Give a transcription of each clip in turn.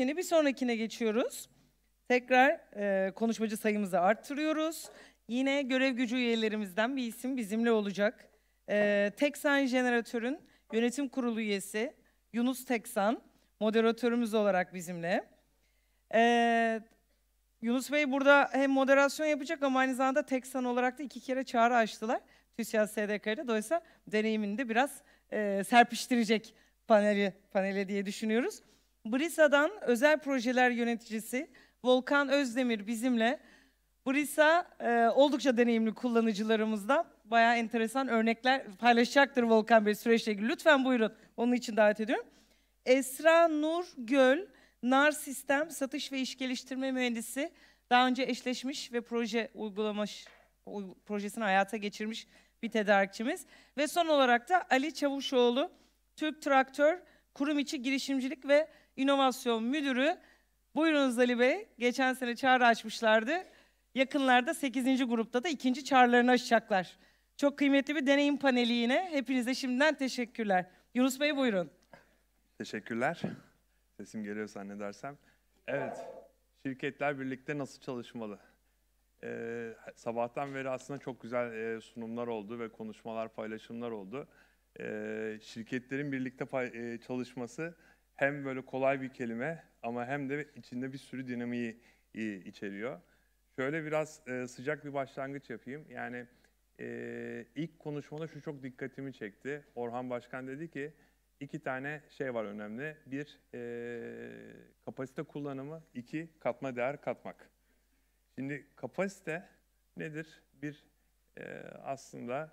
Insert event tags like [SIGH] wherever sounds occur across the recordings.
Şimdi bir sonrakine geçiyoruz. Tekrar e, konuşmacı sayımızı arttırıyoruz. Yine görev gücü üyelerimizden bir isim bizimle olacak. E, Teksan Jeneratör'ün yönetim kurulu üyesi Yunus Teksan moderatörümüz olarak bizimle. E, Yunus Bey burada hem moderasyon yapacak ama aynı zamanda Teksan olarak da iki kere çağrı açtılar. TÜSİAD SDK'yla dolayısıyla deneyimini de biraz e, serpiştirecek paneli, panele diye düşünüyoruz. Brisa'dan özel projeler yöneticisi Volkan Özdemir bizimle. Brisa e, oldukça deneyimli kullanıcılarımızda bayağı enteresan örnekler paylaşacaktır Volkan Bey süreçle ilgili. Lütfen buyurun. Onun için davet ediyorum. Esra Nur Göl, NAR Sistem Satış ve İş Geliştirme Mühendisi. Daha önce eşleşmiş ve proje uygulamış, projesini hayata geçirmiş bir tedarikçimiz. Ve son olarak da Ali Çavuşoğlu, Türk Traktör, Kurum içi Girişimcilik ve İnovasyon Müdürü. Buyurunuz Ali Bey. Geçen sene çağrı açmışlardı. Yakınlarda 8. grupta da ikinci çağrılarını açacaklar. Çok kıymetli bir deneyim paneli yine. Hepinize şimdiden teşekkürler. Yunus Bey buyurun. Teşekkürler. Sesim geliyor zannedersem. Evet, şirketler birlikte nasıl çalışmalı? Ee, sabahtan beri aslında çok güzel e, sunumlar oldu ve konuşmalar, paylaşımlar oldu. Ee, şirketlerin birlikte pay, e, çalışması hem böyle kolay bir kelime ama hem de içinde bir sürü dinamiği e, içeriyor. Şöyle biraz e, sıcak bir başlangıç yapayım. Yani e, ilk konuşmada şu çok dikkatimi çekti. Orhan Başkan dedi ki iki tane şey var önemli. Bir kapasite kullanımı, iki katma değer katmak. Şimdi kapasite nedir? Bir aslında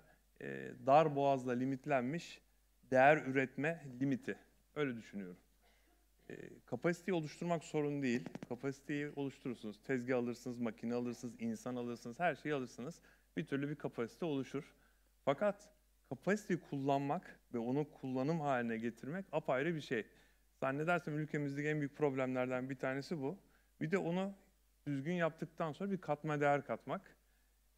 dar boğazla limitlenmiş değer üretme limiti. Öyle düşünüyorum. E, kapasiteyi oluşturmak sorun değil. Kapasiteyi oluşturursunuz. Tezgah alırsınız, makine alırsınız, insan alırsınız, her şeyi alırsınız. Bir türlü bir kapasite oluşur. Fakat kapasiteyi kullanmak ve onu kullanım haline getirmek apayrı bir şey. Zannedersem ülkemizdeki en büyük problemlerden bir tanesi bu. Bir de onu düzgün yaptıktan sonra bir katma değer katmak.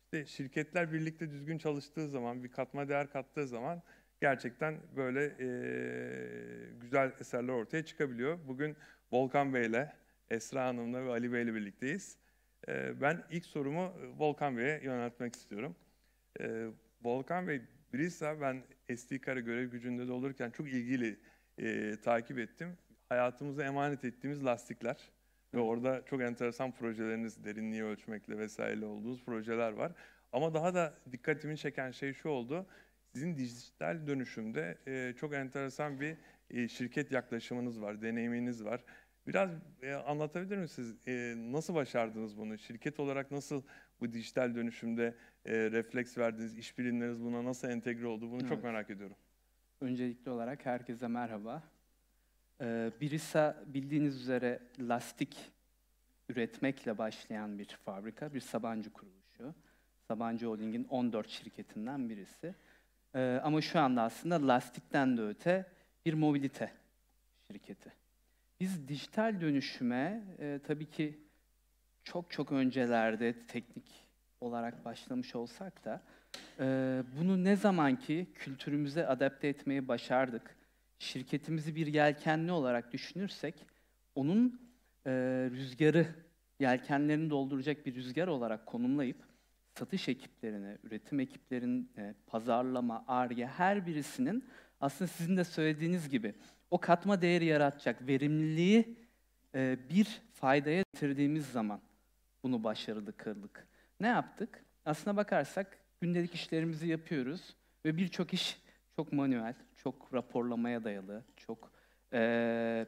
İşte şirketler birlikte düzgün çalıştığı zaman, bir katma değer kattığı zaman gerçekten böyle e, güzel eserler ortaya çıkabiliyor. Bugün Volkan Bey'le, Esra Hanım'la ve Ali Bey'le birlikteyiz. E, ben ilk sorumu Volkan Bey'e yöneltmek istiyorum. E, Volkan Bey, Brisa ben SDK'ra görev gücünde de olurken çok ilgili e, takip ettim. Hayatımıza emanet ettiğimiz lastikler ve orada çok enteresan projeleriniz derinliği ölçmekle vesaire olduğunuz projeler var. Ama daha da dikkatimi çeken şey şu oldu. Sizin dijital dönüşümde e, çok enteresan bir e, şirket yaklaşımınız var, deneyiminiz var. Biraz e, anlatabilir misiniz? E, nasıl başardınız bunu? Şirket olarak nasıl bu dijital dönüşümde e, refleks verdiniz? İş bilimleriniz buna nasıl entegre oldu? Bunu evet. çok merak ediyorum. Öncelikli olarak herkese merhaba. Ee, Birisa bildiğiniz üzere lastik üretmekle başlayan bir fabrika, bir Sabancı kuruluşu. Sabancı Holding'in 14 şirketinden birisi. E, ama şu anda aslında lastikten de öte bir mobilite şirketi. Biz dijital dönüşüme e, tabii ki çok çok öncelerde teknik olarak başlamış olsak da e, bunu ne zaman ki kültürümüze adapte etmeyi başardık, şirketimizi bir yelkenli olarak düşünürsek onun e, rüzgarı, yelkenlerini dolduracak bir rüzgar olarak konumlayıp satış ekiplerine, üretim ekiplerine, pazarlama, ARGE her birisinin aslında sizin de söylediğiniz gibi o katma değeri yaratacak verimliliği e, bir faydaya getirdiğimiz zaman bunu başarılı kıldık. Ne yaptık? Aslına bakarsak gündelik işlerimizi yapıyoruz ve birçok iş çok manuel, çok raporlamaya dayalı, çok e,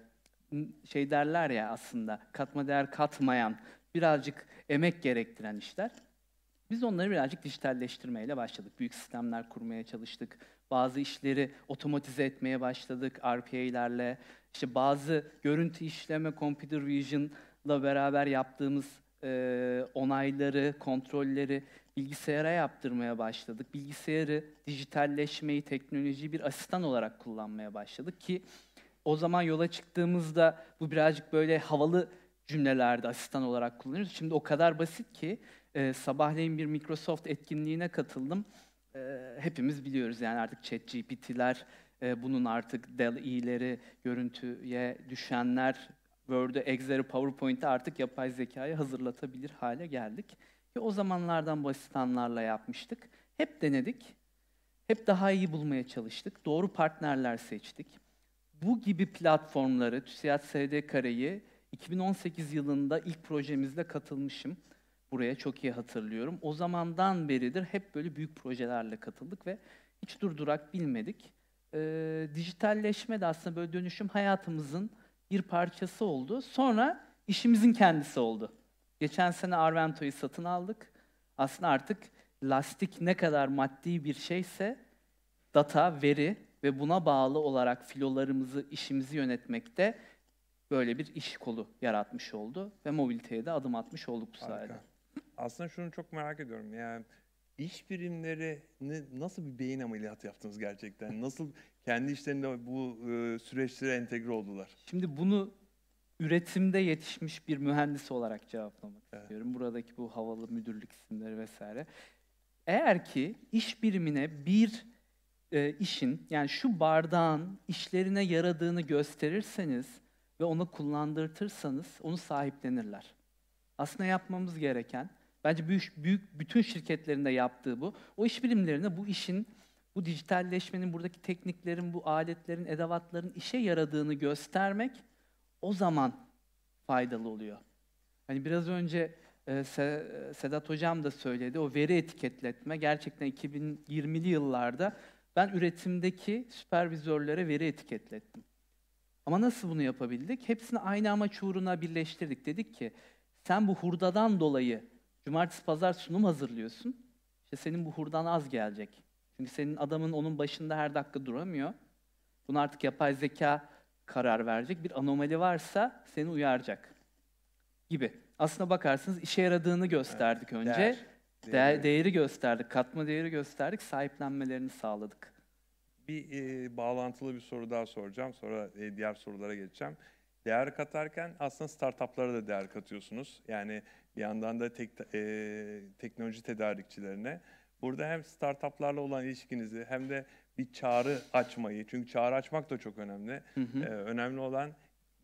şey derler ya aslında katma değer katmayan, birazcık emek gerektiren işler. Biz onları birazcık dijitalleştirmeyle başladık. Büyük sistemler kurmaya çalıştık. Bazı işleri otomatize etmeye başladık RPA'lerle. İşte bazı görüntü işleme, computer vision'la beraber yaptığımız e, onayları, kontrolleri bilgisayara yaptırmaya başladık. Bilgisayarı, dijitalleşmeyi, teknolojiyi bir asistan olarak kullanmaya başladık ki o zaman yola çıktığımızda bu birazcık böyle havalı cümlelerde asistan olarak kullanıyoruz. Şimdi o kadar basit ki e, sabahleyin bir Microsoft etkinliğine katıldım. E, hepimiz biliyoruz yani artık chat GPT'ler, e, bunun artık Dell E'leri, görüntüye düşenler, Word'ü, Excel'i, PowerPoint'i artık yapay zekayı hazırlatabilir hale geldik. Ve o zamanlardan basitanlarla yapmıştık. Hep denedik, hep daha iyi bulmaya çalıştık, doğru partnerler seçtik. Bu gibi platformları, TÜSİAD SD Kare'yi 2018 yılında ilk projemizle katılmışım buraya çok iyi hatırlıyorum. O zamandan beridir hep böyle büyük projelerle katıldık ve hiç durdurak bilmedik. E, dijitalleşme de aslında böyle dönüşüm hayatımızın bir parçası oldu. Sonra işimizin kendisi oldu. Geçen sene Arvento'yu satın aldık. Aslında artık lastik ne kadar maddi bir şeyse data, veri ve buna bağlı olarak filolarımızı, işimizi yönetmekte böyle bir iş kolu yaratmış oldu ve mobiliteye de adım atmış olduk bu sayede aslında şunu çok merak ediyorum. Yani iş birimlerini nasıl bir beyin ameliyatı yaptınız gerçekten? [LAUGHS] Nasıl kendi işlerinde bu e, süreçlere entegre oldular? Şimdi bunu üretimde yetişmiş bir mühendis olarak cevaplamak evet. istiyorum. Buradaki bu havalı müdürlük isimleri vesaire. Eğer ki iş birimine bir e, işin yani şu bardağın işlerine yaradığını gösterirseniz ve onu kullandırtırsanız onu sahiplenirler. Aslında yapmamız gereken Bence büyük, büyük bütün şirketlerinde yaptığı bu. O iş bilimlerine bu işin, bu dijitalleşmenin, buradaki tekniklerin, bu aletlerin, edevatların işe yaradığını göstermek o zaman faydalı oluyor. Hani biraz önce e, Sedat Hocam da söyledi, o veri etiketletme gerçekten 2020'li yıllarda ben üretimdeki süpervizörlere veri etiketlettim. Ama nasıl bunu yapabildik? Hepsini aynı amaç uğruna birleştirdik. Dedik ki sen bu hurdadan dolayı Cumartesi pazar sunum hazırlıyorsun. İşte senin bu hurdan az gelecek. Çünkü senin adamın onun başında her dakika duramıyor. Bunu artık yapay zeka karar verecek. Bir anomali varsa seni uyaracak gibi. Aslına bakarsanız işe yaradığını gösterdik evet, önce. Değer, değeri. Değer, değeri gösterdik, katma değeri gösterdik, sahiplenmelerini sağladık. Bir e, bağlantılı bir soru daha soracağım. Sonra e, diğer sorulara geçeceğim değer katarken aslında startuplara da değer katıyorsunuz. Yani bir yandan da tek, e, teknoloji tedarikçilerine. Burada hem startuplarla olan ilişkinizi hem de bir çağrı açmayı, çünkü çağrı açmak da çok önemli. Hı hı. E, önemli olan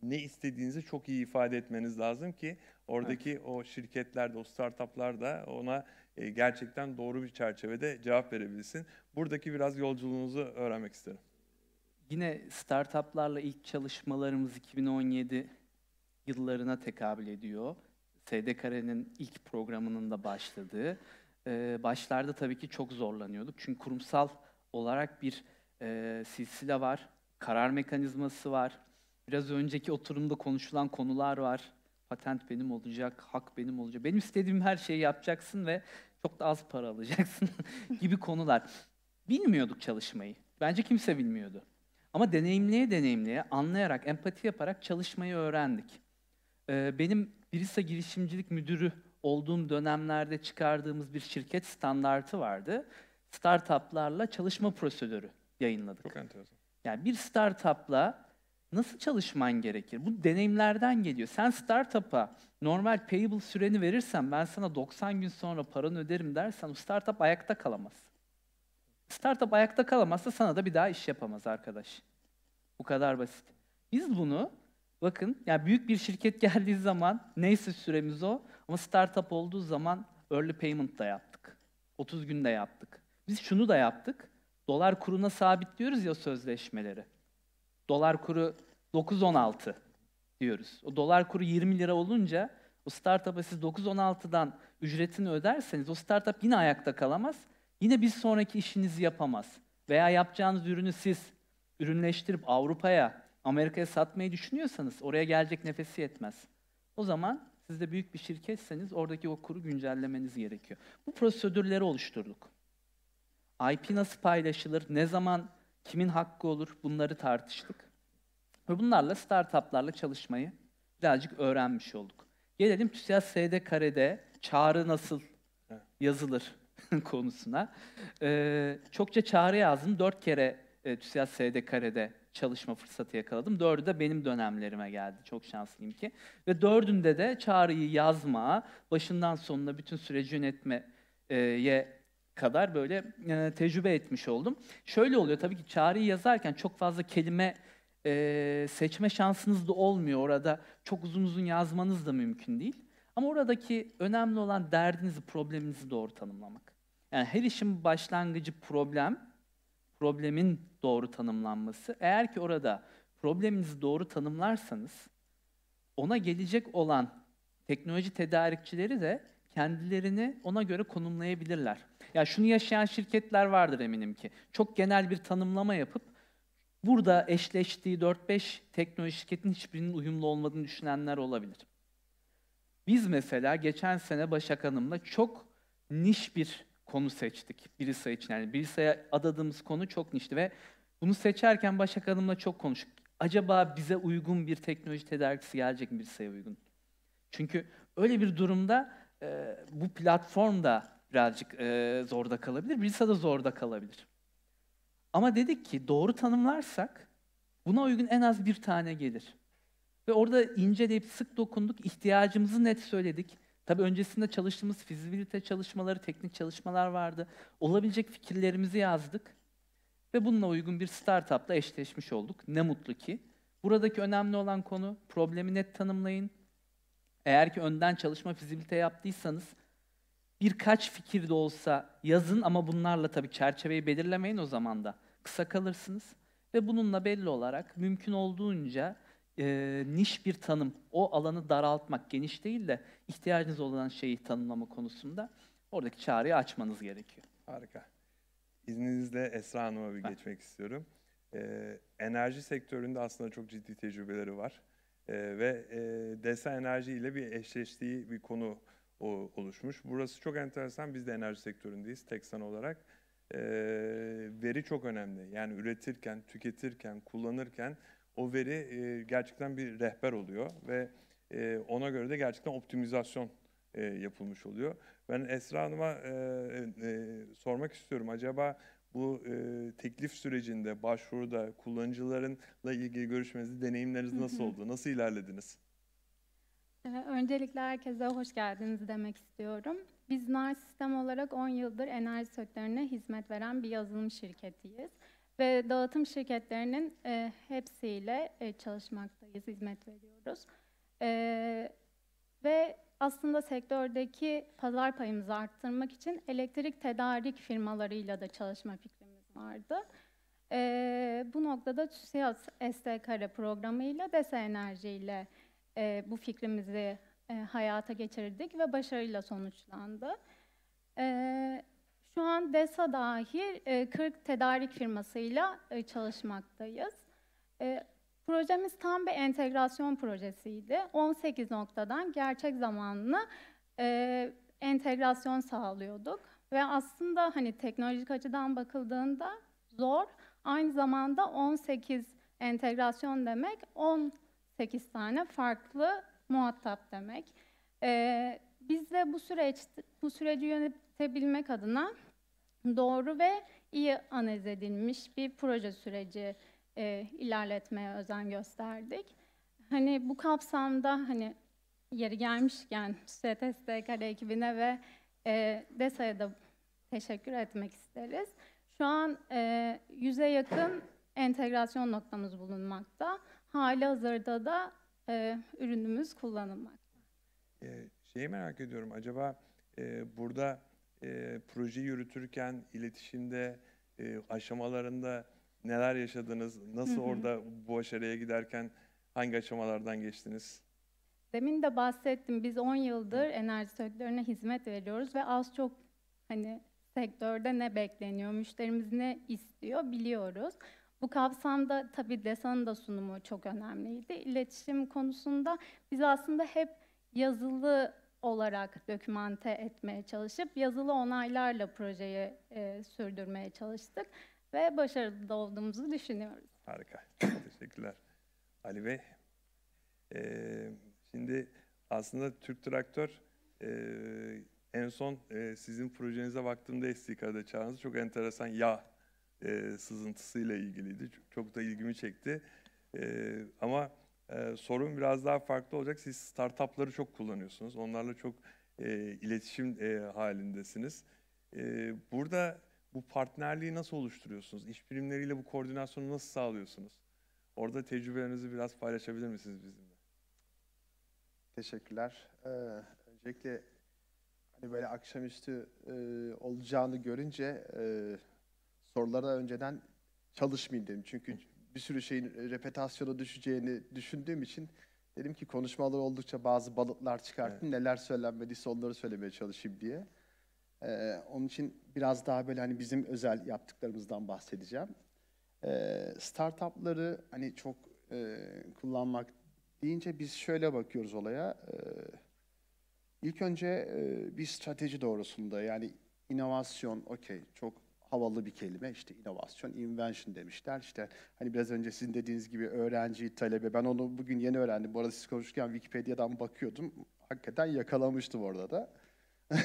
ne istediğinizi çok iyi ifade etmeniz lazım ki oradaki evet. o şirketler de o startuplar da ona e, gerçekten doğru bir çerçevede cevap verebilsin. Buradaki biraz yolculuğunuzu öğrenmek isterim. Yine startuplarla ilk çalışmalarımız 2017 yıllarına tekabül ediyor. SDKR'nin ilk programının da başladığı. Ee, başlarda tabii ki çok zorlanıyorduk. Çünkü kurumsal olarak bir e, silsile var, karar mekanizması var. Biraz önceki oturumda konuşulan konular var. Patent benim olacak, hak benim olacak. Benim istediğim her şeyi yapacaksın ve çok da az para alacaksın [LAUGHS] gibi konular. Bilmiyorduk çalışmayı. Bence kimse bilmiyordu. Ama deneyimleye deneyimleye, anlayarak, empati yaparak çalışmayı öğrendik. Ee, benim Birisa girişimcilik müdürü olduğum dönemlerde çıkardığımız bir şirket standartı vardı. Startuplarla çalışma prosedürü yayınladık. Çok enteresan. Yani bir startupla nasıl çalışman gerekir? Bu deneyimlerden geliyor. Sen startup'a normal payable süreni verirsen ben sana 90 gün sonra paranı öderim dersen o startup ayakta kalamaz. Startup ayakta kalamazsa sana da bir daha iş yapamaz arkadaş. Bu kadar basit. Biz bunu bakın yani büyük bir şirket [LAUGHS] geldiği zaman neyse süremiz o ama startup olduğu zaman early payment da yaptık. 30 günde yaptık. Biz şunu da yaptık. Dolar kuruna sabitliyoruz ya sözleşmeleri. Dolar kuru 9.16 diyoruz. O dolar kuru 20 lira olunca o startup'a siz 9.16'dan ücretini öderseniz o startup yine ayakta kalamaz Yine bir sonraki işinizi yapamaz. Veya yapacağınız ürünü siz ürünleştirip Avrupa'ya, Amerika'ya satmayı düşünüyorsanız oraya gelecek nefesi yetmez. O zaman siz de büyük bir şirketseniz oradaki o kuru güncellemeniz gerekiyor. Bu prosedürleri oluşturduk. IP nasıl paylaşılır, ne zaman, kimin hakkı olur bunları tartıştık. Ve bunlarla startuplarla çalışmayı birazcık öğrenmiş olduk. Gelelim TÜSİAD SD karede çağrı nasıl yazılır [LAUGHS] konusuna. E, çokça çağrı yazdım. Dört kere e, TÜSİAD SD çalışma fırsatı yakaladım. Dördü de benim dönemlerime geldi. Çok şanslıyım ki. Ve dördünde de çağrıyı yazma, başından sonuna bütün süreci yönetmeye kadar böyle e, tecrübe etmiş oldum. Şöyle oluyor tabii ki çağrıyı yazarken çok fazla kelime e, seçme şansınız da olmuyor. Orada çok uzun uzun yazmanız da mümkün değil. Ama oradaki önemli olan derdinizi, probleminizi doğru tanımlamak. Yani her işin başlangıcı problem, problemin doğru tanımlanması. Eğer ki orada probleminizi doğru tanımlarsanız ona gelecek olan teknoloji tedarikçileri de kendilerini ona göre konumlayabilirler. Ya yani şunu yaşayan şirketler vardır eminim ki. Çok genel bir tanımlama yapıp burada eşleştiği 4-5 teknoloji şirketinin hiçbirinin uyumlu olmadığını düşünenler olabilir. Biz mesela geçen sene Başak Hanım'la çok niş bir konu seçtik. Bir sayı için yani bir sayı adadığımız konu çok nişli ve bunu seçerken Başak Hanım'la çok konuştuk. Acaba bize uygun bir teknoloji tedarikçisi gelecek mi bir sayı uygun? Çünkü öyle bir durumda e, bu da birazcık e, zorda kalabilir, birisi de zorda kalabilir. Ama dedik ki doğru tanımlarsak buna uygun en az bir tane gelir. Ve orada inceleyip sık dokunduk, ihtiyacımızı net söyledik. Tabii öncesinde çalıştığımız fizibilite çalışmaları, teknik çalışmalar vardı. Olabilecek fikirlerimizi yazdık ve bununla uygun bir startupla eşleşmiş olduk. Ne mutlu ki. Buradaki önemli olan konu problemi net tanımlayın. Eğer ki önden çalışma fizibilite yaptıysanız birkaç fikir de olsa yazın ama bunlarla tabii çerçeveyi belirlemeyin o zaman da. Kısa kalırsınız ve bununla belli olarak mümkün olduğunca e, niş bir tanım, o alanı daraltmak, geniş değil de ihtiyacınız olan şeyi tanımlama konusunda oradaki çağrıyı açmanız gerekiyor. Harika. İzninizle Esra Hanım'a bir ha. geçmek istiyorum. Ee, enerji sektöründe aslında çok ciddi tecrübeleri var. Ee, ve e, DESA enerji ile bir eşleştiği bir konu o, oluşmuş. Burası çok enteresan. Biz de enerji sektöründeyiz Teksan olarak. Ee, veri çok önemli. Yani üretirken, tüketirken, kullanırken o veri e, gerçekten bir rehber oluyor ve e, ona göre de gerçekten optimizasyon e, yapılmış oluyor. Ben Esra Hanım'a e, e, e sormak istiyorum. Acaba bu e, teklif sürecinde, başvuruda kullanıcılarınla ilgili görüşmeniz, deneyimleriniz nasıl oldu? Nasıl ilerlediniz? Ee, öncelikle herkese hoş geldiniz demek istiyorum. Biz NAR Sistem olarak 10 yıldır enerji sektörüne hizmet veren bir yazılım şirketiyiz ve dağıtım şirketlerinin e, hepsiyle e, çalışmaktayız, hizmet veriyoruz. E, ve aslında sektördeki pazar payımızı arttırmak için elektrik tedarik firmalarıyla da çalışma fikrimiz vardı. E, bu noktada TÜSİAD STKR programıyla DESE Enerji ile e, bu fikrimizi e, hayata geçirdik ve başarıyla sonuçlandı. E, şu an DESA dahil 40 e, tedarik firmasıyla e, çalışmaktayız. E, projemiz tam bir entegrasyon projesiydi. 18 noktadan gerçek zamanlı entegrasyon sağlıyorduk. Ve aslında hani teknolojik açıdan bakıldığında zor. Aynı zamanda 18 entegrasyon demek 18 tane farklı muhatap demek. Ee, biz de bu süreç bu süreci yönetebilmek adına doğru ve iyi analiz edilmiş bir proje süreci e, ilerletmeye özen gösterdik. Hani bu kapsamda hani yeri gelmişken STSDKR ekibine ve e, DESA'ya da teşekkür etmek isteriz. Şu an e, yüze yakın entegrasyon noktamız bulunmakta. Hali hazırda da e, ürünümüz kullanılmakta. E, şeyi merak ediyorum, acaba e, burada e, projeyi yürütürken iletişimde e, aşamalarında neler yaşadınız? Nasıl orada bu başarıya giderken hangi aşamalardan geçtiniz? Demin de bahsettim. Biz 10 yıldır enerji sektörüne hizmet veriyoruz ve az çok hani sektörde ne bekleniyor, müşterimiz ne istiyor biliyoruz. Bu kapsamda tabii Desa'nın da sunumu çok önemliydi. İletişim konusunda biz aslında hep yazılı olarak dokümante etmeye çalışıp yazılı onaylarla projeyi e, sürdürmeye çalıştık ve başarılı da olduğumuzu düşünüyoruz. Harika. Teşekkürler. Ali Bey, e, şimdi aslında Türk Traktör e, en son e, sizin projenize baktığımda istikada çağınız çok enteresan yağ e, sızıntısıyla ilgiliydi. Çok, çok da ilgimi çekti. E, ama ee, sorun biraz daha farklı olacak. Siz startupları çok kullanıyorsunuz. Onlarla çok e, iletişim e, halindesiniz. E, burada bu partnerliği nasıl oluşturuyorsunuz? İş birimleriyle bu koordinasyonu nasıl sağlıyorsunuz? Orada tecrübelerinizi biraz paylaşabilir misiniz bizimle? Teşekkürler. Ee, öncelikle hani böyle akşamüstü e, olacağını görünce e, sorulara önceden çalışmayayım dedim. Çünkü bir sürü şeyin e, repetasyona düşeceğini düşündüğüm için dedim ki konuşmalar oldukça bazı balıklar çıkarttım. Evet. Neler söylenmediyse onları söylemeye çalışayım diye. Ee, onun için biraz daha böyle hani bizim özel yaptıklarımızdan bahsedeceğim. Ee, startupları hani çok e, kullanmak deyince biz şöyle bakıyoruz olaya. Ee, ilk önce e, bir strateji doğrusunda yani inovasyon okey çok havalı bir kelime işte inovasyon, invention demişler. İşte hani biraz önce sizin dediğiniz gibi öğrenci, talebe ben onu bugün yeni öğrendim. Bu arada siz konuşurken Wikipedia'dan bakıyordum. Hakikaten yakalamıştım orada da. [LAUGHS]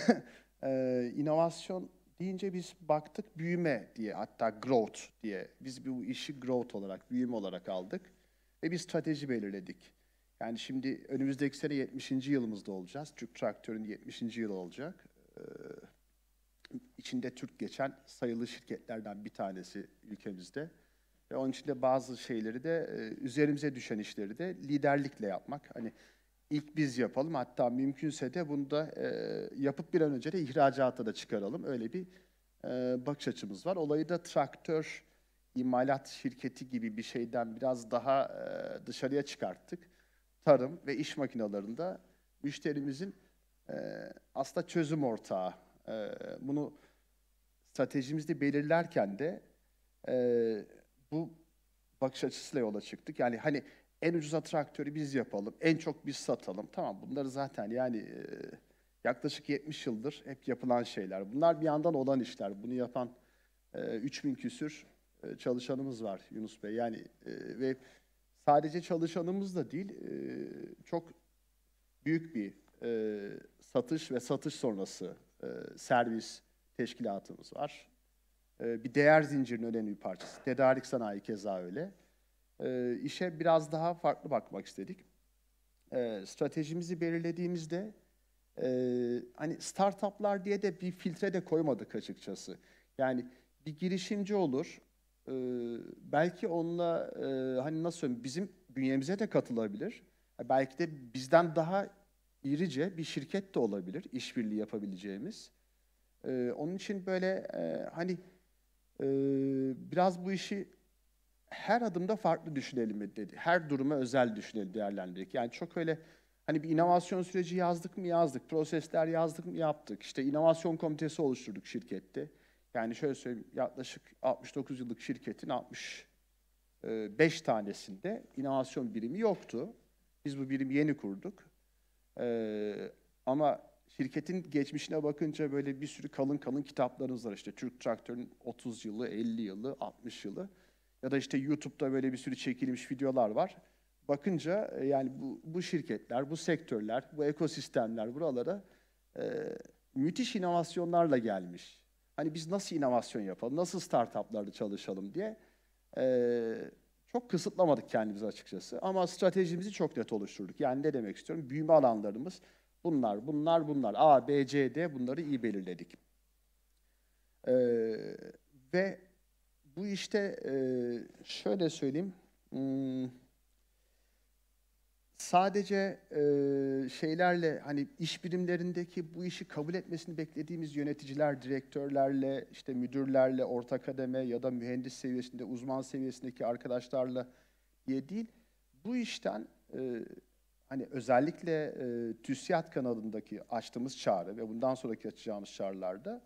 ee, inovasyon deyince biz baktık büyüme diye hatta growth diye. Biz bu işi growth olarak, büyüme olarak aldık ve bir strateji belirledik. Yani şimdi önümüzdeki sene 70. yılımızda olacağız. Türk Traktör'ün 70. yılı olacak. Ee, içinde Türk geçen sayılı şirketlerden bir tanesi ülkemizde. Ve onun içinde bazı şeyleri de e, üzerimize düşen işleri de liderlikle yapmak. Hani ilk biz yapalım hatta mümkünse de bunu da e, yapıp bir an önce de ihracata da çıkaralım. Öyle bir e, bakış açımız var. Olayı da traktör imalat şirketi gibi bir şeyden biraz daha dışarıya çıkarttık. Tarım ve iş makinalarında müşterimizin aslında çözüm ortağı e, bunu stratejimizde belirlerken de e, bu bakış açısıyla yola çıktık. Yani hani en ucuz atraktörü biz yapalım, en çok biz satalım. Tamam bunları zaten yani e, yaklaşık 70 yıldır hep yapılan şeyler. Bunlar bir yandan olan işler. Bunu yapan e, 3000 küsür e, çalışanımız var Yunus Bey. Yani e, ve sadece çalışanımız da değil, e, çok büyük bir e, satış ve satış sonrası e, servis teşkilatımız var. E, bir değer zincirinin önemli bir parçası. Tedarik sanayi keza öyle. E, işe biraz daha farklı bakmak istedik. Stratejimizi belirlediğimizde hani startuplar diye de bir filtre de koymadık açıkçası. Yani bir girişimci olur, belki onunla hani nasıl söyleyeyim bizim bünyemize de katılabilir. Belki de bizden daha irice bir şirket de olabilir işbirliği yapabileceğimiz. Ee, onun için böyle e, hani e, biraz bu işi her adımda farklı düşünelim dedi. Her duruma özel düşünelim, değerlendirdik. Yani çok öyle hani bir inovasyon süreci yazdık mı yazdık, prosesler yazdık mı yaptık. İşte inovasyon komitesi oluşturduk şirkette. Yani şöyle söyleyeyim yaklaşık 69 yıllık şirketin 65 e, tanesinde inovasyon birimi yoktu. Biz bu birimi yeni kurduk. Ee, ama şirketin geçmişine bakınca böyle bir sürü kalın kalın kitaplarınız var. İşte Türk Traktör'ün 30 yılı, 50 yılı, 60 yılı. Ya da işte YouTube'da böyle bir sürü çekilmiş videolar var. Bakınca e, yani bu, bu şirketler, bu sektörler, bu ekosistemler buralara e, müthiş inovasyonlarla gelmiş. Hani biz nasıl inovasyon yapalım, nasıl startuplarda çalışalım diye e, çok kısıtlamadık kendimizi açıkçası ama stratejimizi çok net oluşturduk. Yani ne demek istiyorum? Büyüme alanlarımız bunlar, bunlar, bunlar. A, B, C, D bunları iyi belirledik. Ee, ve bu işte e, şöyle söyleyeyim. Hmm, sadece e, şeylerle hani iş birimlerindeki bu işi kabul etmesini beklediğimiz yöneticiler, direktörlerle, işte müdürlerle, orta kademe ya da mühendis seviyesinde, uzman seviyesindeki arkadaşlarla diye değil, bu işten e, hani özellikle e, TÜSİAD kanalındaki açtığımız çağrı ve bundan sonraki açacağımız çağrılarda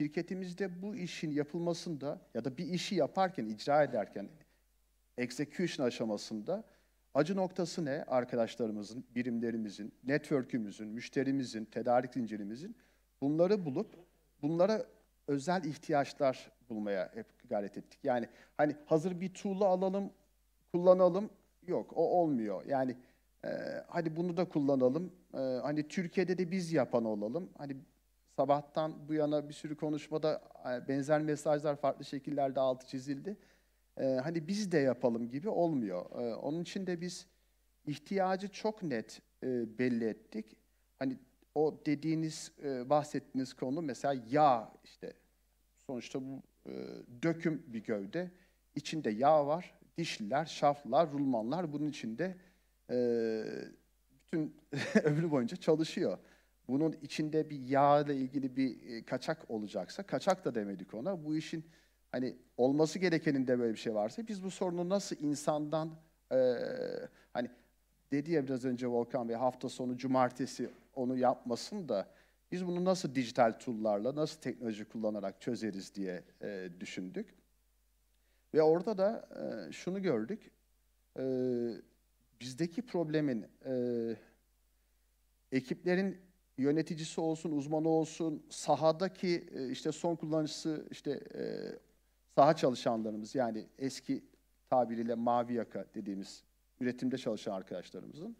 şirketimizde bu işin yapılmasında ya da bir işi yaparken, icra ederken, execution aşamasında Acı noktası ne? Arkadaşlarımızın, birimlerimizin, network'ümüzün, müşterimizin, tedarik zincirimizin bunları bulup bunlara özel ihtiyaçlar bulmaya hep gayret ettik. Yani hani hazır bir tuğla alalım, kullanalım yok o olmuyor. Yani e, hadi bunu da kullanalım. E, hani Türkiye'de de biz yapan olalım. Hani sabahtan bu yana bir sürü konuşmada e, benzer mesajlar farklı şekillerde altı çizildi e, hani biz de yapalım gibi olmuyor. E, onun için de biz ihtiyacı çok net e, belli ettik. Hani o dediğiniz, e, bahsettiğiniz konu mesela yağ işte. Sonuçta bu e, döküm bir gövde. içinde yağ var. Dişliler, şaflar, rulmanlar bunun içinde e, bütün [LAUGHS] ömrü boyunca çalışıyor. Bunun içinde bir yağ ile ilgili bir e, kaçak olacaksa, kaçak da demedik ona. Bu işin hani olması gerekenin de böyle bir şey varsa biz bu sorunu nasıl insandan e, hani dedi ya biraz önce Volkan Bey hafta sonu cumartesi onu yapmasın da biz bunu nasıl dijital tool'larla, nasıl teknoloji kullanarak çözeriz diye e, düşündük. Ve orada da e, şunu gördük. E, bizdeki problemin e, ekiplerin yöneticisi olsun, uzmanı olsun, sahadaki e, işte son kullanıcısı, işte e, saha çalışanlarımız yani eski tabiriyle mavi yaka dediğimiz üretimde çalışan arkadaşlarımızın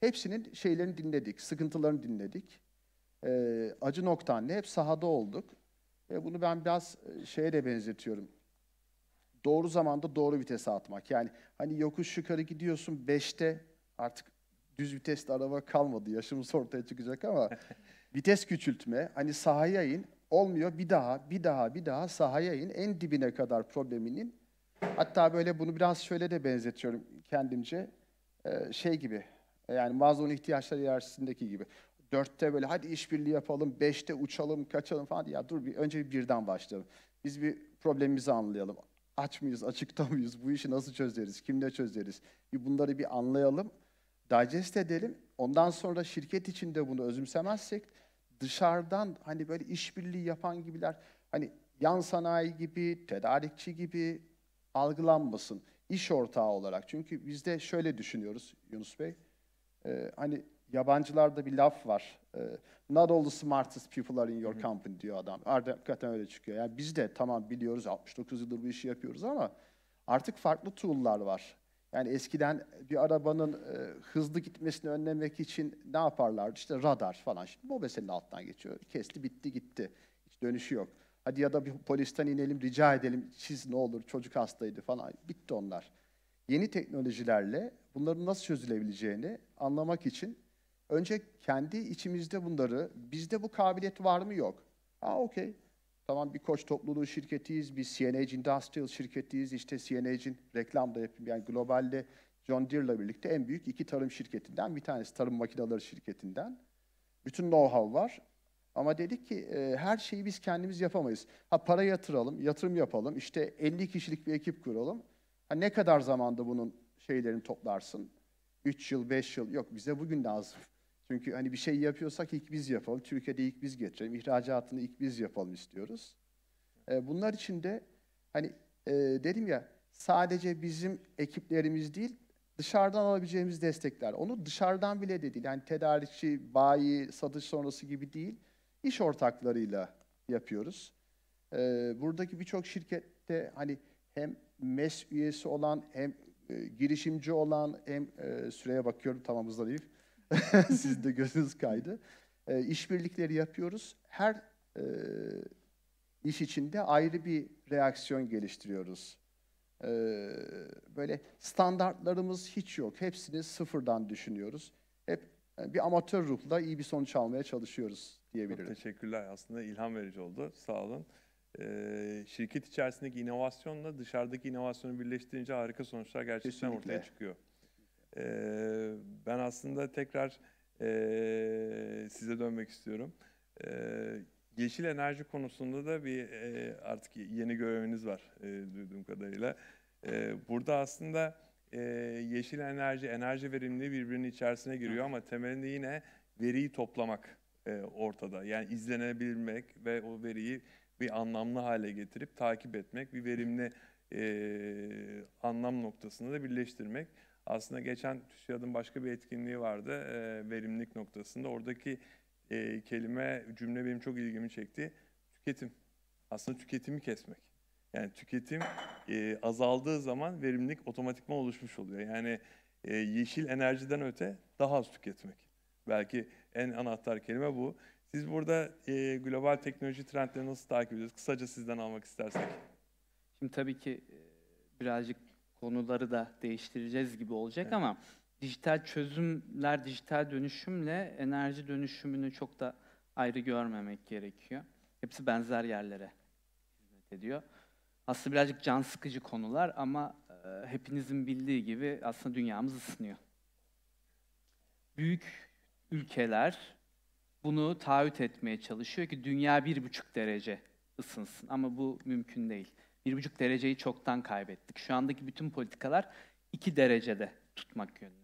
hepsinin şeylerini dinledik, sıkıntılarını dinledik. E, acı noktanla hep sahada olduk. E, bunu ben biraz e, şeye de benzetiyorum. Doğru zamanda doğru vitese atmak. Yani hani yokuş yukarı gidiyorsun 5'te artık düz vitesli araba kalmadı. Yaşımız ortaya çıkacak ama [LAUGHS] vites küçültme. Hani sahaya in Olmuyor. Bir daha, bir daha, bir daha sahaya in. En dibine kadar probleminin. Hatta böyle bunu biraz şöyle de benzetiyorum kendimce. Ee, şey gibi. E, yani Maslow'un ihtiyaçları hiyerarşisindeki gibi. Dörtte böyle hadi işbirliği yapalım, beşte uçalım, kaçalım falan. Ya dur bir, önce bir birden başlayalım. Biz bir problemimizi anlayalım. Aç mıyız, açıkta mıyız, bu işi nasıl çözeriz, kimle çözeriz? Bir bunları bir anlayalım, digest edelim. Ondan sonra şirket içinde bunu özümsemezsek dışarıdan hani böyle işbirliği yapan gibiler hani yan sanayi gibi, tedarikçi gibi algılanmasın iş ortağı olarak. Çünkü biz de şöyle düşünüyoruz Yunus Bey. E, hani yabancılarda bir laf var. E, Not all the smartest people are in your company diyor adam. Hakikaten öyle çıkıyor. Yani biz de tamam biliyoruz 69 yıldır bu işi yapıyoruz ama artık farklı tool'lar var. Yani eskiden bir arabanın e, hızlı gitmesini önlemek için ne yaparlardı? İşte radar falan. Şimdi mobesenin alttan geçiyor. Kesti, bitti, gitti. Hiç dönüşü yok. Hadi ya da bir polisten inelim, rica edelim, siz ne olur, çocuk hastaydı falan. Bitti onlar. Yeni teknolojilerle bunların nasıl çözülebileceğini anlamak için önce kendi içimizde bunları, bizde bu kabiliyet var mı yok? Ha okey, Tamam bir koç topluluğu şirketiyiz, bir CNH Industrial şirketiyiz, İşte CNH'in reklam da yapayım yani globalde John Deere'la birlikte en büyük iki tarım şirketinden bir tanesi, tarım makineleri şirketinden. Bütün know-how var. Ama dedik ki e, her şeyi biz kendimiz yapamayız. Ha para yatıralım, yatırım yapalım, İşte 50 kişilik bir ekip kuralım. Ha ne kadar zamanda bunun şeylerini toplarsın? 3 yıl, 5 yıl, yok bize bugün lazım. Çünkü hani bir şey yapıyorsak ilk biz yapalım. Türkiye'de ilk biz getirelim. İhracatını ilk biz yapalım istiyoruz. E, bunlar için de hani e, dedim ya sadece bizim ekiplerimiz değil dışarıdan alabileceğimiz destekler. Onu dışarıdan bile de değil. Yani tedarikçi, bayi, satış sonrası gibi değil. iş ortaklarıyla yapıyoruz. E, buradaki birçok şirkette hani hem MES üyesi olan hem e, girişimci olan hem e, süreye bakıyorum tamam değil. [LAUGHS] Siz de gözünüz kaydı. E, işbirlikleri yapıyoruz. Her e, iş içinde ayrı bir reaksiyon geliştiriyoruz. E, böyle standartlarımız hiç yok. Hepsini sıfırdan düşünüyoruz. Hep e, bir amatör ruhla iyi bir sonuç almaya çalışıyoruz diyebilirim. Çok teşekkürler. Aslında ilham verici oldu. Sağ olun. Ee, şirket içerisindeki inovasyonla dışarıdaki inovasyonu birleştirince harika sonuçlar gerçekten Kesinlikle. ortaya çıkıyor. E, ben aslında tekrar e, size dönmek istiyorum. E, yeşil enerji konusunda da bir e, artık yeni göreviniz var e, duyduğum kadarıyla. E, burada aslında e, yeşil enerji, enerji verimliliği birbirinin içerisine giriyor ama temelinde yine veriyi toplamak e, ortada. Yani izlenebilmek ve o veriyi bir anlamlı hale getirip takip etmek, bir verimli e, anlam noktasında da birleştirmek. Aslında geçen TÜSİAD'ın başka bir etkinliği vardı e, verimlilik noktasında. Oradaki e, kelime, cümle benim çok ilgimi çekti. Tüketim. Aslında tüketimi kesmek. Yani tüketim e, azaldığı zaman verimlilik otomatikman oluşmuş oluyor. Yani e, yeşil enerjiden öte daha az tüketmek. Belki en anahtar kelime bu. Siz burada e, global teknoloji trendlerini nasıl takip ediyorsunuz? Kısaca sizden almak istersek. Şimdi tabii ki e, birazcık konuları da değiştireceğiz gibi olacak evet. ama dijital çözümler, dijital dönüşümle enerji dönüşümünü çok da ayrı görmemek gerekiyor. Hepsi benzer yerlere hizmet ediyor. Aslında birazcık can sıkıcı konular ama e, hepinizin bildiği gibi aslında dünyamız ısınıyor. Büyük ülkeler bunu taahhüt etmeye çalışıyor ki dünya bir buçuk derece ısınsın ama bu mümkün değil. 1,5 dereceyi çoktan kaybettik. Şu andaki bütün politikalar 2 derecede tutmak yönünde.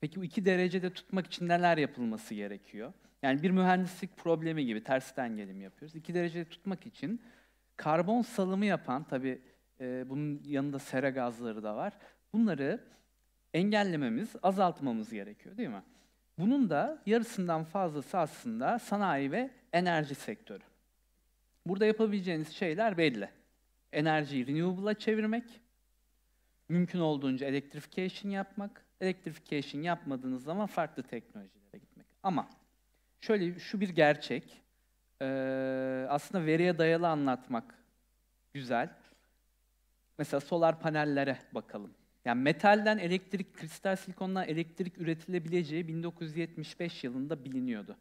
Peki bu 2 derecede tutmak için neler yapılması gerekiyor? Yani bir mühendislik problemi gibi tersten gelim yapıyoruz. 2 derecede tutmak için karbon salımı yapan, tabii e, bunun yanında sera gazları da var. Bunları engellememiz, azaltmamız gerekiyor değil mi? Bunun da yarısından fazlası aslında sanayi ve enerji sektörü. Burada yapabileceğiniz şeyler belli enerjiyi renewable'a çevirmek, mümkün olduğunca electrification yapmak, electrification yapmadığınız zaman farklı teknolojilere gitmek. Ama şöyle şu bir gerçek, aslında veriye dayalı anlatmak güzel. Mesela solar panellere bakalım. Yani metalden elektrik, kristal silikondan elektrik üretilebileceği 1975 yılında biliniyordu.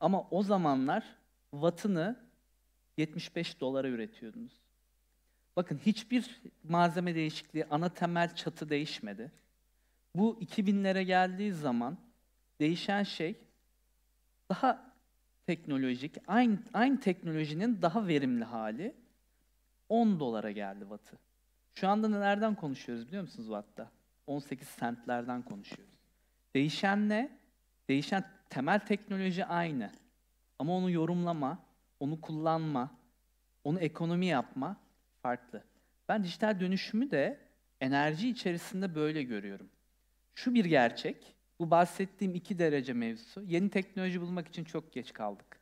Ama o zamanlar wattını 75 dolara üretiyordunuz. Bakın hiçbir malzeme değişikliği, ana temel çatı değişmedi. Bu 2000'lere geldiği zaman değişen şey daha teknolojik, aynı, aynı teknolojinin daha verimli hali 10 dolara geldi wattı. Şu anda nereden konuşuyoruz biliyor musunuz watt'ta? 18 sentlerden konuşuyoruz. Değişen ne? Değişen temel teknoloji aynı. Ama onu yorumlama, onu kullanma, onu ekonomi yapma farklı. Ben dijital dönüşümü de enerji içerisinde böyle görüyorum. Şu bir gerçek, bu bahsettiğim iki derece mevzusu. Yeni teknoloji bulmak için çok geç kaldık.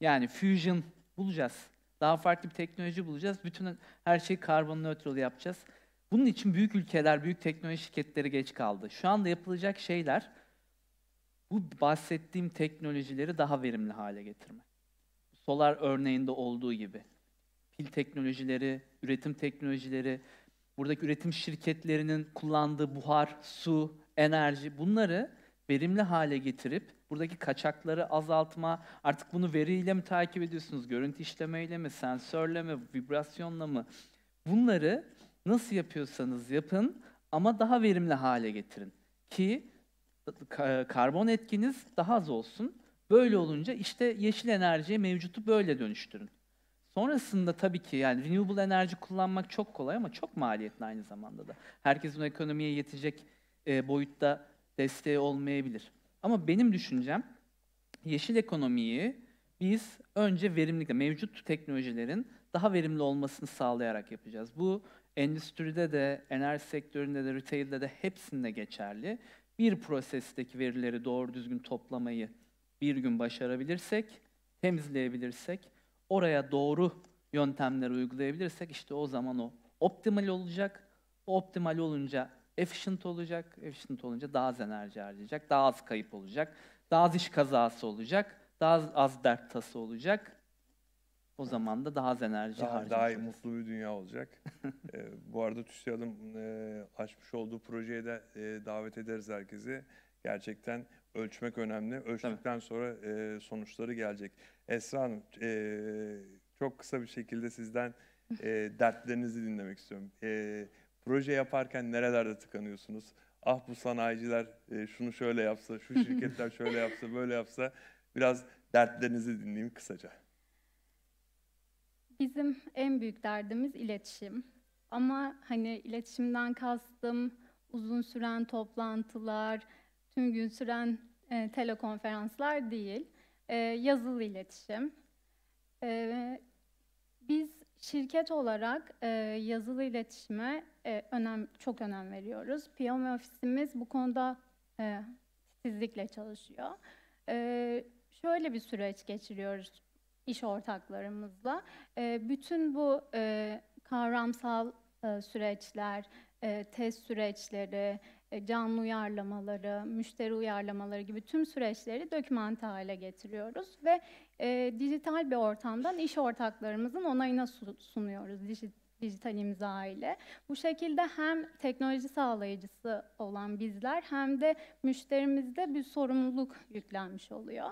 Yani fusion bulacağız. Daha farklı bir teknoloji bulacağız. Bütün her şeyi karbon nötral yapacağız. Bunun için büyük ülkeler, büyük teknoloji şirketleri geç kaldı. Şu anda yapılacak şeyler bu bahsettiğim teknolojileri daha verimli hale getirmek solar örneğinde olduğu gibi. Pil teknolojileri, üretim teknolojileri, buradaki üretim şirketlerinin kullandığı buhar, su, enerji bunları verimli hale getirip buradaki kaçakları azaltma, artık bunu veriyle mi takip ediyorsunuz, görüntü işlemeyle mi, sensörle mi, vibrasyonla mı? Bunları nasıl yapıyorsanız yapın ama daha verimli hale getirin ki e, karbon etkiniz daha az olsun Böyle olunca işte yeşil enerjiye mevcutu böyle dönüştürün. Sonrasında tabii ki yani renewable enerji kullanmak çok kolay ama çok maliyetli aynı zamanda da. Herkesin ekonomiye yetecek e, boyutta desteği olmayabilir. Ama benim düşüncem yeşil ekonomiyi biz önce verimlilikle, mevcut teknolojilerin daha verimli olmasını sağlayarak yapacağız. Bu endüstride de, enerji sektöründe de, retail'de de hepsinde geçerli. Bir prosesteki verileri doğru düzgün toplamayı bir gün başarabilirsek, temizleyebilirsek, oraya doğru yöntemleri uygulayabilirsek işte o zaman o optimal olacak. O optimal olunca efficient olacak. Efficient olunca daha az enerji harcayacak, daha az kayıp olacak, daha az iş kazası olacak, daha az, az dert tası olacak. O zaman da daha az enerji daha, harcayacak. Daha iyi, mutlu bir dünya olacak. [LAUGHS] ee, bu arada TÜSİAD'ın e, açmış olduğu projeye de e, davet ederiz herkesi. Gerçekten ölçmek önemli. Ölçtükten evet. sonra e, sonuçları gelecek. Esra Hanım, e, çok kısa bir şekilde sizden e, dertlerinizi dinlemek istiyorum. E, proje yaparken nerelerde tıkanıyorsunuz? Ah bu sanayiciler e, şunu şöyle yapsa, şu [LAUGHS] şirketler şöyle yapsa, böyle yapsa. Biraz dertlerinizi dinleyeyim kısaca. Bizim en büyük derdimiz iletişim. Ama hani iletişimden kastım uzun süren toplantılar, tüm gün süren e, telekonferanslar değil, e, yazılı iletişim. E, biz şirket olarak e, yazılı iletişime e, önem, çok önem veriyoruz. Piyama ofisimiz bu konuda e, titizlikle çalışıyor. E, şöyle bir süreç geçiriyoruz iş ortaklarımızla. E, bütün bu e, kavramsal e, süreçler, e, test süreçleri, e, canlı uyarlamaları, müşteri uyarlamaları gibi tüm süreçleri dokümante hale getiriyoruz ve e, dijital bir ortamdan iş ortaklarımızın onayına sunuyoruz dijital imza ile. Bu şekilde hem teknoloji sağlayıcısı olan bizler hem de müşterimizde bir sorumluluk yüklenmiş oluyor.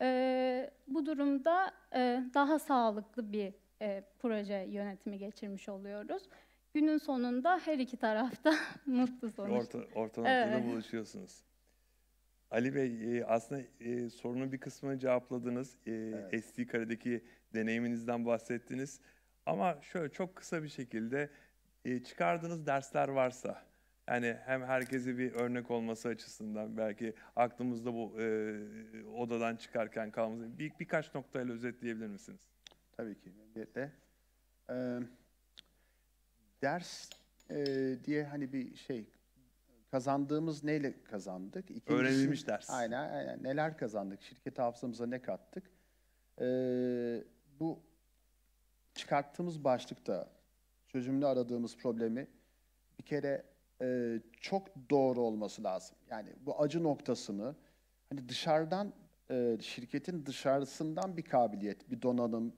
E, bu durumda e, daha sağlıklı bir e, proje yönetimi geçirmiş oluyoruz. Günün sonunda her iki tarafta [LAUGHS] mutlu sonuç. Orta, orta noktada evet. buluşuyorsunuz. Ali Bey e, aslında e, sorunun bir kısmını cevapladınız. E, evet. SD karedeki deneyiminizden bahsettiniz. Ama şöyle çok kısa bir şekilde e, çıkardığınız dersler varsa yani hem herkese bir örnek olması açısından belki aklımızda bu e, odadan çıkarken kalması bir, birkaç noktayla özetleyebilir misiniz? Tabii ki memnuniyetle. Ee, ders e, diye hani bir şey kazandığımız neyle kazandık? İkincisi, Öğrenilmiş ders. Aynen, aynen. Neler kazandık? Şirket hafızamıza ne kattık? E, bu çıkarttığımız başlıkta çözümünü aradığımız problemi bir kere e, çok doğru olması lazım. Yani bu acı noktasını hani dışarıdan e, şirketin dışarısından bir kabiliyet, bir donanım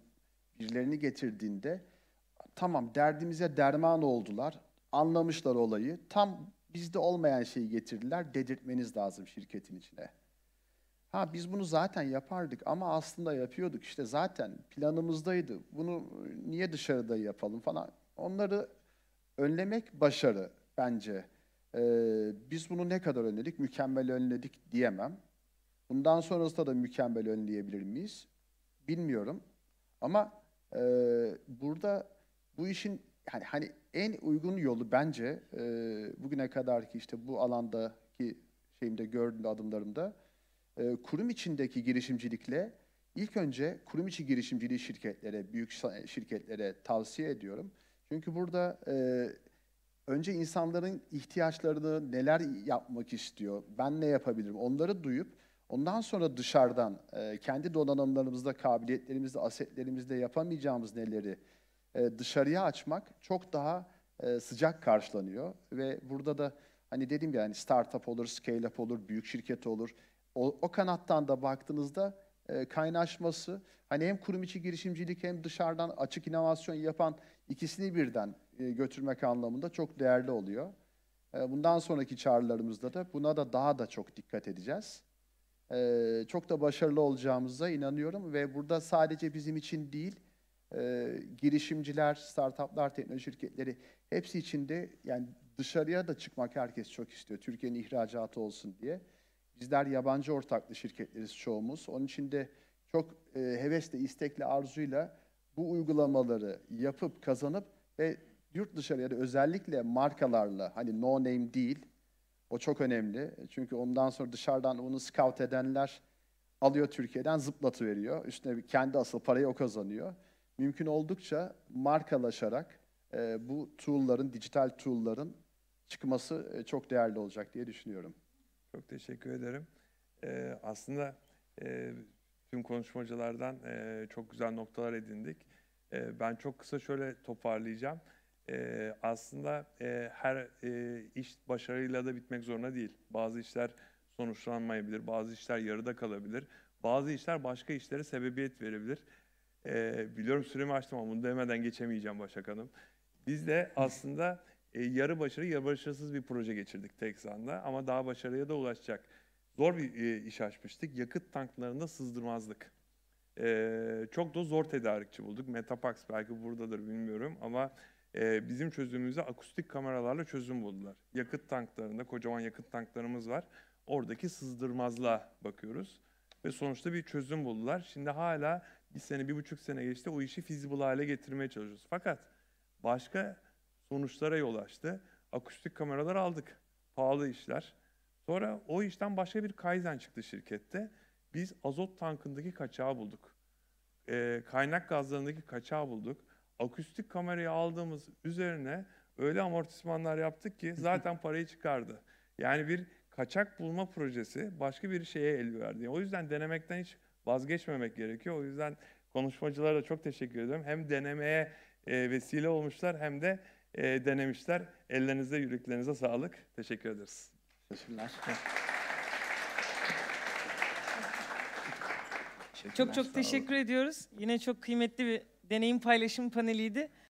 birilerini getirdiğinde tamam derdimize derman oldular, anlamışlar olayı. Tam bizde olmayan şeyi getirdiler, dedirtmeniz lazım şirketin içine. Ha biz bunu zaten yapardık ama aslında yapıyorduk İşte zaten planımızdaydı. Bunu e, niye dışarıda yapalım falan. Onları önlemek başarı bence. Ee, biz bunu ne kadar önledik? Mükemmel önledik diyemem. Bundan sonrasında da mükemmel önleyebilir miyiz? Bilmiyorum. Ama e, burada bu işin yani hani en uygun yolu bence e, bugüne kadarki işte bu alandaki şeyimde gördüğüm adımlarımda e, kurum içindeki girişimcilikle ilk önce kurum içi girişimciliği şirketlere, büyük şirketlere tavsiye ediyorum. Çünkü burada e, önce insanların ihtiyaçlarını neler yapmak istiyor, ben ne yapabilirim onları duyup ondan sonra dışarıdan e, kendi donanımlarımızda, kabiliyetlerimizde, asetlerimizde yapamayacağımız neleri e, dışarıya açmak çok daha e, sıcak karşılanıyor ve burada da hani dedim ya hani startup olur, scale up olur, büyük şirket olur. O, o kanattan da baktığınızda e, kaynaşması hani hem kurum içi girişimcilik hem dışarıdan açık inovasyon yapan ikisini birden götürmek anlamında çok değerli oluyor. bundan sonraki çağrılarımızda da buna da daha da çok dikkat edeceğiz. çok da başarılı olacağımıza inanıyorum ve burada sadece bizim için değil, e, girişimciler, startuplar, teknoloji şirketleri hepsi içinde yani dışarıya da çıkmak herkes çok istiyor. Türkiye'nin ihracatı olsun diye. Bizler yabancı ortaklı şirketleriz çoğumuz. Onun için de çok e, hevesle, istekle, arzuyla bu uygulamaları yapıp kazanıp ve yurt dışarıya da özellikle markalarla hani no name değil o çok önemli. Çünkü ondan sonra dışarıdan onu scout edenler alıyor Türkiye'den zıplatı veriyor. Üstüne kendi asıl parayı o kazanıyor mümkün oldukça markalaşarak e, bu tool'ların, dijital tool'ların çıkması e, çok değerli olacak diye düşünüyorum. Çok teşekkür ederim. Ee, aslında e, tüm konuşmacılardan e, çok güzel noktalar edindik. E, ben çok kısa şöyle toparlayacağım. E, aslında e, her e, iş başarıyla da bitmek zorunda değil. Bazı işler sonuçlanmayabilir, bazı işler yarıda kalabilir, bazı işler başka işlere sebebiyet verebilir e, biliyorum süremi açtım ama bunu demeden geçemeyeceğim Başak Hanım. Biz de aslında e, yarı başarı yarı başarısız bir proje geçirdik Teksan'da ama daha başarıya da ulaşacak. Zor bir e, iş açmıştık. Yakıt tanklarında sızdırmazlık. E, çok da zor tedarikçi bulduk. Metapax belki buradadır bilmiyorum ama e, bizim çözümümüzü akustik kameralarla çözüm buldular. Yakıt tanklarında kocaman yakıt tanklarımız var. Oradaki sızdırmazlığa bakıyoruz ve sonuçta bir çözüm buldular. Şimdi hala bir sene, bir buçuk sene geçti o işi fizibil hale getirmeye çalışıyoruz. Fakat başka sonuçlara yol açtı. Akustik kameralar aldık. Pahalı işler. Sonra o işten başka bir Kaizen çıktı şirkette. Biz azot tankındaki kaçağı bulduk. E, kaynak gazlarındaki kaçağı bulduk. Akustik kamerayı aldığımız üzerine öyle amortismanlar yaptık ki zaten parayı çıkardı. Yani bir kaçak bulma projesi başka bir şeye el verdi. O yüzden denemekten hiç vazgeçmemek gerekiyor. O yüzden konuşmacılara çok teşekkür ediyorum. Hem denemeye e, vesile olmuşlar hem de e, denemişler. Ellerinize, yüreklerinize sağlık. Teşekkür ederiz. Teşekkürler. Çok çok teşekkür ediyoruz. Yine çok kıymetli bir deneyim paylaşım paneliydi.